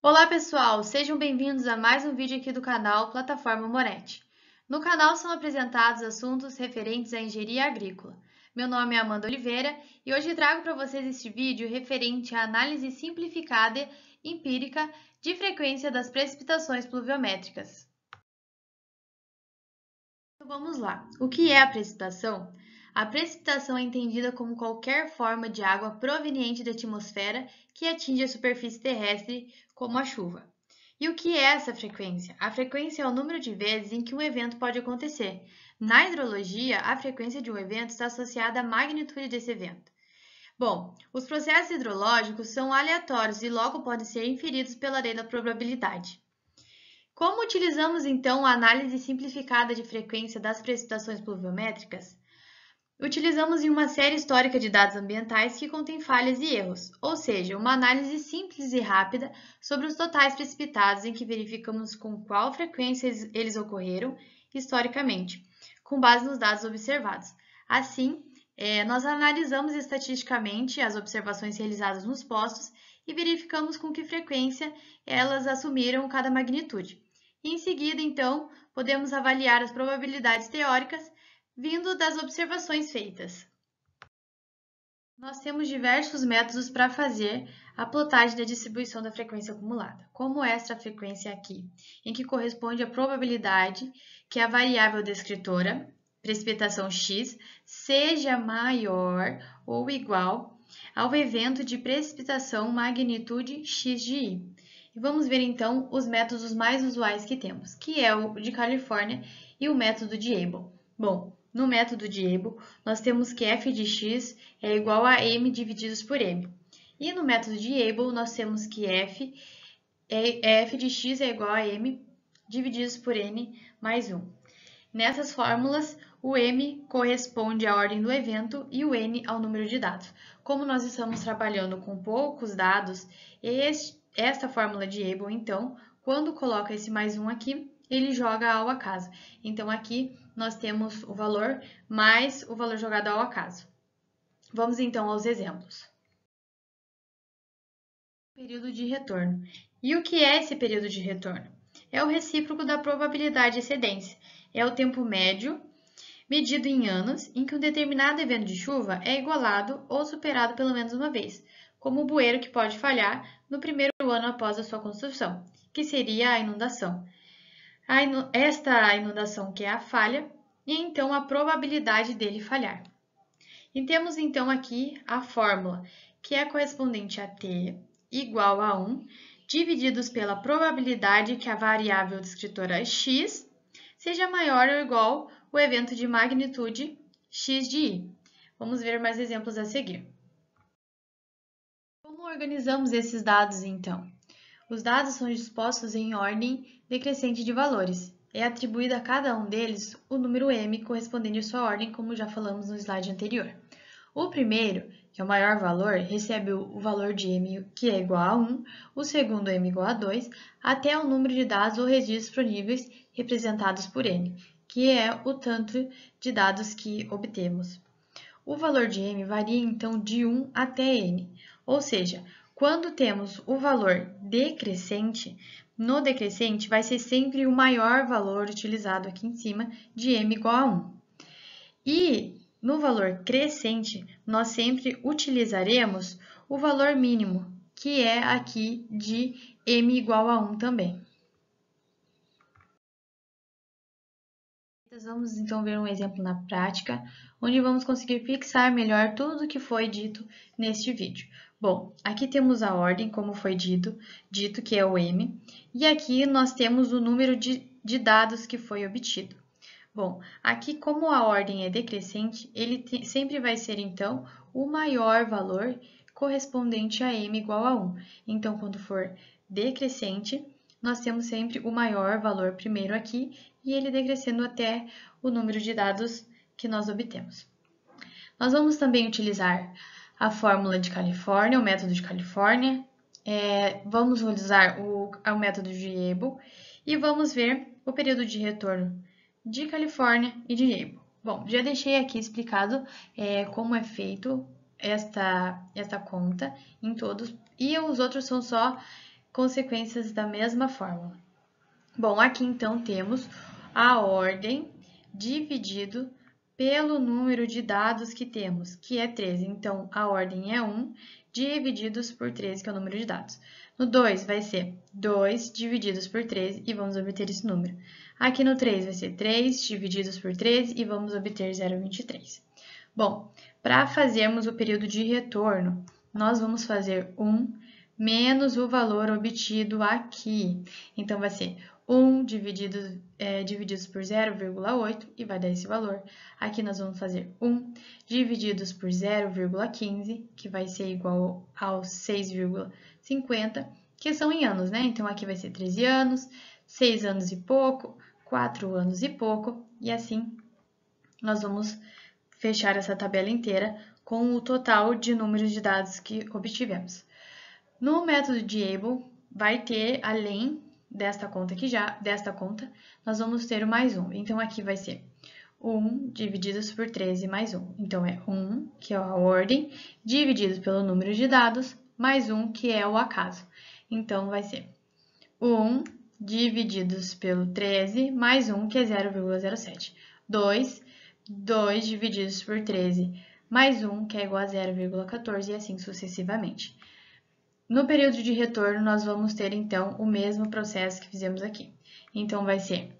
Olá pessoal, sejam bem-vindos a mais um vídeo aqui do canal Plataforma Moretti. No canal são apresentados assuntos referentes à engenharia agrícola. Meu nome é Amanda Oliveira e hoje trago para vocês este vídeo referente à análise simplificada empírica de frequência das precipitações pluviométricas. Então, vamos lá. O que é a precipitação? A precipitação é entendida como qualquer forma de água proveniente da atmosfera que atinge a superfície terrestre, como a chuva. E o que é essa frequência? A frequência é o número de vezes em que um evento pode acontecer. Na hidrologia, a frequência de um evento está associada à magnitude desse evento. Bom, os processos hidrológicos são aleatórios e logo podem ser inferidos pela lei da probabilidade. Como utilizamos então a análise simplificada de frequência das precipitações pluviométricas? Utilizamos em uma série histórica de dados ambientais que contém falhas e erros, ou seja, uma análise simples e rápida sobre os totais precipitados em que verificamos com qual frequência eles ocorreram historicamente, com base nos dados observados. Assim, é, nós analisamos estatisticamente as observações realizadas nos postos e verificamos com que frequência elas assumiram cada magnitude. Em seguida, então, podemos avaliar as probabilidades teóricas vindo das observações feitas. Nós temos diversos métodos para fazer a plotagem da distribuição da frequência acumulada, como é esta frequência aqui, em que corresponde a probabilidade que a variável descritora, precipitação x, seja maior ou igual ao evento de precipitação magnitude x de i. E vamos ver então os métodos mais usuais que temos, que é o de Califórnia e o método de Abel. Bom, no método de Ebo, nós temos que f de x é igual a m divididos por m. E no método de Able, nós temos que f, é, f de x é igual a m divididos por n mais 1. Nessas fórmulas, o m corresponde à ordem do evento e o n ao número de dados. Como nós estamos trabalhando com poucos dados, este, esta fórmula de Able, então, quando coloca esse mais 1 aqui, ele joga ao acaso. Então, aqui nós temos o valor mais o valor jogado ao acaso. Vamos, então, aos exemplos. Período de retorno. E o que é esse período de retorno? É o recíproco da probabilidade de excedência. É o tempo médio medido em anos em que um determinado evento de chuva é igualado ou superado pelo menos uma vez, como o bueiro que pode falhar no primeiro ano após a sua construção, que seria a inundação inu esta inundação que é a falha, e então a probabilidade dele falhar. E temos então aqui a fórmula, que é correspondente a T igual a 1, divididos pela probabilidade que a variável descritora é x seja maior ou igual o evento de magnitude x de i. Vamos ver mais exemplos a seguir. Como organizamos esses dados, então? Os dados são dispostos em ordem decrescente de valores. É atribuído a cada um deles o número m correspondente à sua ordem, como já falamos no slide anterior. O primeiro, que é o maior valor, recebe o valor de m que é igual a 1, o segundo m igual a 2, até o número de dados ou registros disponíveis representados por n, que é o tanto de dados que obtemos. O valor de m varia então de 1 até n, ou seja, quando temos o valor decrescente, no decrescente vai ser sempre o maior valor utilizado aqui em cima de m igual a 1. E no valor crescente, nós sempre utilizaremos o valor mínimo, que é aqui de m igual a 1 também. Vamos então ver um exemplo na prática, onde vamos conseguir fixar melhor tudo o que foi dito neste vídeo. Bom, aqui temos a ordem, como foi dito, dito que é o M, e aqui nós temos o número de, de dados que foi obtido. Bom, aqui como a ordem é decrescente, ele te, sempre vai ser, então, o maior valor correspondente a M igual a 1. Então, quando for decrescente, nós temos sempre o maior valor primeiro aqui e ele decrescendo até o número de dados que nós obtemos. Nós vamos também utilizar a fórmula de Califórnia, o método de Califórnia, é, vamos utilizar o, o método de Yebo e vamos ver o período de retorno de Califórnia e de Yebo. Bom, já deixei aqui explicado é, como é feito esta, esta conta em todos e os outros são só consequências da mesma fórmula. Bom, aqui então temos a ordem dividido pelo número de dados que temos, que é 13. Então, a ordem é 1 divididos por 13, que é o número de dados. No 2, vai ser 2 divididos por 13 e vamos obter esse número. Aqui no 3, vai ser 3 divididos por 13 e vamos obter 0,23. Bom, para fazermos o período de retorno, nós vamos fazer 1 menos o valor obtido aqui. Então, vai ser 1 dividido, é, divididos por 0,8 e vai dar esse valor. Aqui nós vamos fazer 1 divididos por 0,15, que vai ser igual aos 6,50, que são em anos, né? Então, aqui vai ser 13 anos, 6 anos e pouco, 4 anos e pouco, e assim nós vamos fechar essa tabela inteira com o total de números de dados que obtivemos. No método de Able, vai ter, além desta conta aqui já, desta conta, nós vamos ter o mais 1. Então, aqui vai ser 1 dividido por 13 mais 1. Então, é 1, que é a ordem, dividido pelo número de dados, mais 1, que é o acaso. Então, vai ser 1 divididos pelo 13 mais 1, que é 0,07. 2, 2 divididos por 13 mais 1, que é igual a 0,14 e assim sucessivamente. No período de retorno, nós vamos ter, então, o mesmo processo que fizemos aqui. Então, vai ser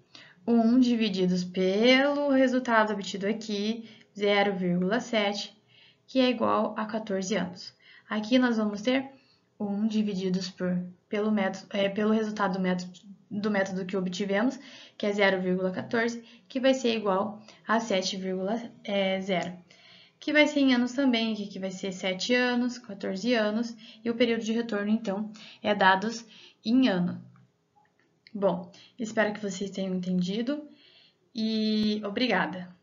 1 divididos pelo resultado obtido aqui, 0,7, que é igual a 14 anos. Aqui nós vamos ter 1 divididos por, pelo, método, é, pelo resultado do método, do método que obtivemos, que é 0,14, que vai ser igual a 7,0 que vai ser em anos também, que aqui vai ser 7 anos, 14 anos, e o período de retorno, então, é dados em ano. Bom, espero que vocês tenham entendido e obrigada!